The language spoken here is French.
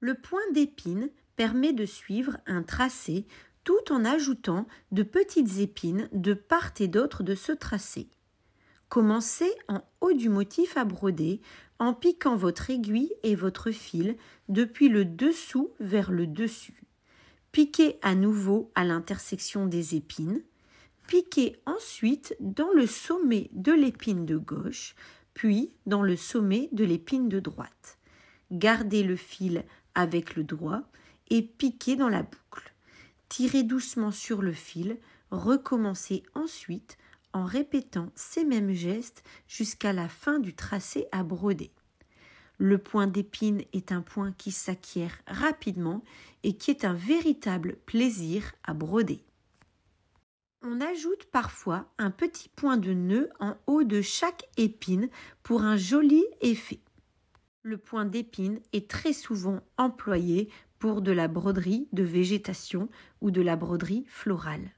Le point d'épine permet de suivre un tracé tout en ajoutant de petites épines de part et d'autre de ce tracé. Commencez en haut du motif à broder en piquant votre aiguille et votre fil depuis le dessous vers le dessus. Piquez à nouveau à l'intersection des épines, Piquez ensuite dans le sommet de l'épine de gauche, puis dans le sommet de l'épine de droite. Gardez le fil avec le doigt et piquez dans la boucle. Tirez doucement sur le fil, recommencez ensuite en répétant ces mêmes gestes jusqu'à la fin du tracé à broder. Le point d'épine est un point qui s'acquiert rapidement et qui est un véritable plaisir à broder ajoute parfois un petit point de nœud en haut de chaque épine pour un joli effet. Le point d'épine est très souvent employé pour de la broderie de végétation ou de la broderie florale.